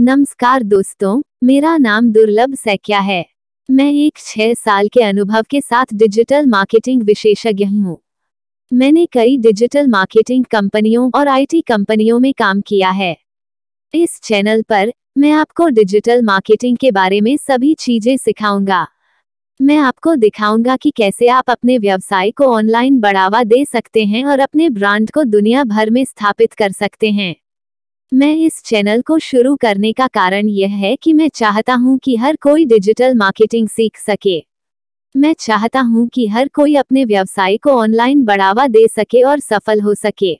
नमस्कार दोस्तों मेरा नाम दुर्लभ सैक्या है मैं एक छह साल के अनुभव के साथ डिजिटल मार्केटिंग विशेषज्ञ हूँ मैंने कई डिजिटल मार्केटिंग कंपनियों और आईटी कंपनियों में काम किया है इस चैनल पर मैं आपको डिजिटल मार्केटिंग के बारे में सभी चीजें सिखाऊंगा मैं आपको दिखाऊंगा कि कैसे आप अपने व्यवसाय को ऑनलाइन बढ़ावा दे सकते हैं और अपने ब्रांड को दुनिया भर में स्थापित कर सकते हैं मैं इस चैनल को शुरू करने का कारण यह है कि मैं चाहता हूं कि हर कोई डिजिटल मार्केटिंग सीख सके मैं चाहता हूं कि हर कोई अपने व्यवसाय को ऑनलाइन बढ़ावा दे सके और सफल हो सके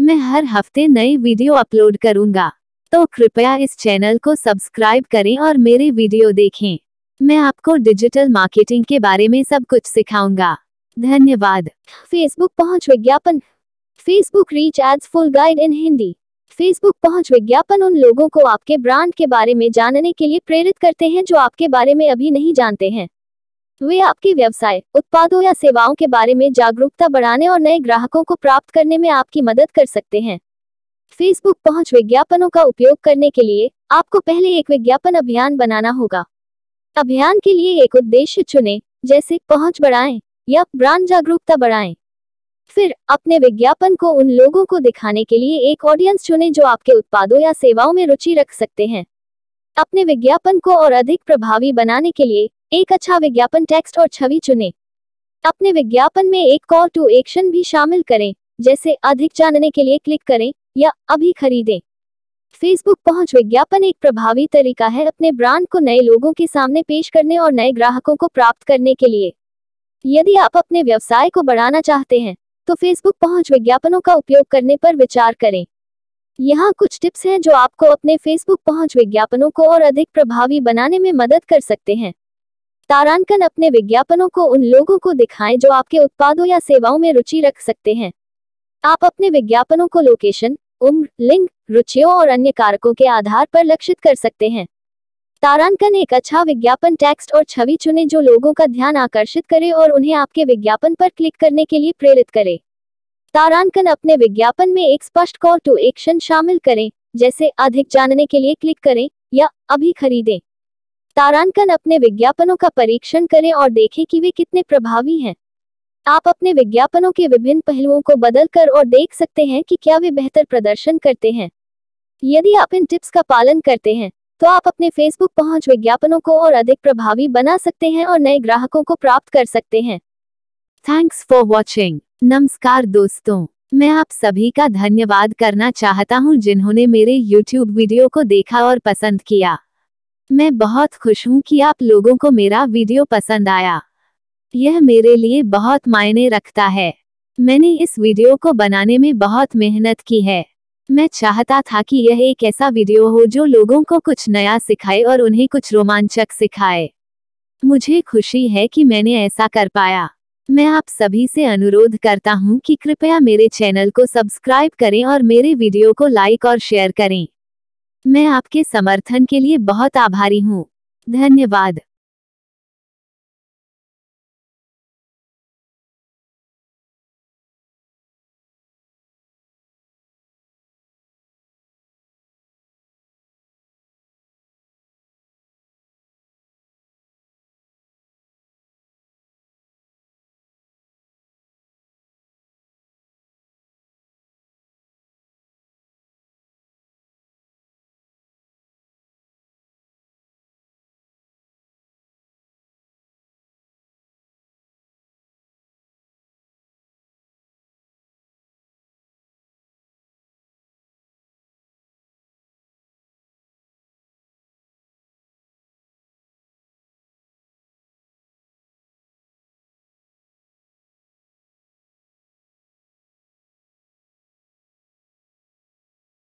मैं हर हफ्ते नए वीडियो अपलोड करूंगा तो कृपया इस चैनल को सब्सक्राइब करें और मेरे वीडियो देखें मैं आपको डिजिटल मार्केटिंग के बारे में सब कुछ सिखाऊंगा धन्यवाद फेसबुक पहुंच विज्ञापन Facebook reach ads full guide in Hindi Facebook पहुंच विज्ञापन उन लोगों को आपके ब्रांड के बारे में जानने के लिए प्रेरित करते हैं जो आपके बारे में अभी नहीं जानते हैं वे आपके व्यवसाय उत्पादों या सेवाओं के बारे में जागरूकता बढ़ाने और नए ग्राहकों को प्राप्त करने में आपकी मदद कर सकते हैं फेसबुक पहुंच विज्ञापनों का उपयोग करने के लिए आपको पहले एक विज्ञापन अभियान बनाना होगा अभियान के लिए एक उद्देश्य चुने जैसे पहुंच बढ़ाएं या ब्रांड जागरूकता बढ़ाएं फिर अपने विज्ञापन को उन लोगों को दिखाने के लिए एक ऑडियंस चुने जो आपके उत्पादों या सेवाओं में रुचि रख सकते हैं अपने विज्ञापन को और अधिक प्रभावी बनाने के लिए एक अच्छा विज्ञापन टेक्स्ट और छवि चुने अपने विज्ञापन में एक कॉल टू एक्शन भी शामिल करें जैसे अधिक जानने के लिए क्लिक करें या अभी खरीदें फेसबुक पहुंच विज्ञापन एक प्रभावी तरीका है अपने ब्रांड को नए लोगों के सामने पेश करने और नए ग्राहकों को प्राप्त करने के लिए यदि आप अपने व्यवसाय को बढ़ाना चाहते हैं तो फेसबुक पहुंच विज्ञापनों का उपयोग करने पर विचार करें यहाँ कुछ टिप्स हैं जो आपको अपने फेसबुक पहुंच विज्ञापनों को और अधिक प्रभावी बनाने में मदद कर सकते हैं तारांकन अपने विज्ञापनों को उन लोगों को दिखाएं जो आपके उत्पादों या सेवाओं में रुचि रख सकते हैं आप अपने विज्ञापनों को लोकेशन उम्र लिंग रुचियों और अन्य कारकों के आधार पर लक्षित कर सकते हैं तारांकन एक अच्छा विज्ञापन टेक्स्ट और छवि चुने जो लोगों का ध्यान आकर्षित करे और उन्हें आपके विज्ञापन पर क्लिक करने के लिए प्रेरित करे तारांकन अपने विज्ञापन में एक स्पष्ट कॉल टू एक्शन शामिल करें जैसे अधिक जानने के लिए क्लिक करें या अभी खरीदें तारांकन अपने विज्ञापनों का परीक्षण करें और देखें कि वे कितने प्रभावी हैं आप अपने विज्ञापनों के विभिन्न पहलुओं को बदल कर और देख सकते हैं कि क्या वे बेहतर प्रदर्शन करते हैं यदि आप इन टिप्स का पालन करते हैं तो आप अपने फेसबुक पहुंच विज्ञापनों को और अधिक प्रभावी बना सकते हैं और नए ग्राहकों को प्राप्त कर सकते हैं थैंक्स फॉर वॉचिंग नमस्कार दोस्तों मैं आप सभी का धन्यवाद करना चाहता हूं जिन्होंने मेरे YouTube वीडियो को देखा और पसंद किया मैं बहुत खुश हूं कि आप लोगों को मेरा वीडियो पसंद आया यह मेरे लिए बहुत मायने रखता है मैंने इस वीडियो को बनाने में बहुत मेहनत की है मैं चाहता था कि यह एक ऐसा वीडियो हो जो लोगों को कुछ नया सिखाए और उन्हें कुछ रोमांचक सिखाए मुझे खुशी है कि मैंने ऐसा कर पाया मैं आप सभी से अनुरोध करता हूं कि कृपया मेरे चैनल को सब्सक्राइब करें और मेरे वीडियो को लाइक और शेयर करें मैं आपके समर्थन के लिए बहुत आभारी हूँ धन्यवाद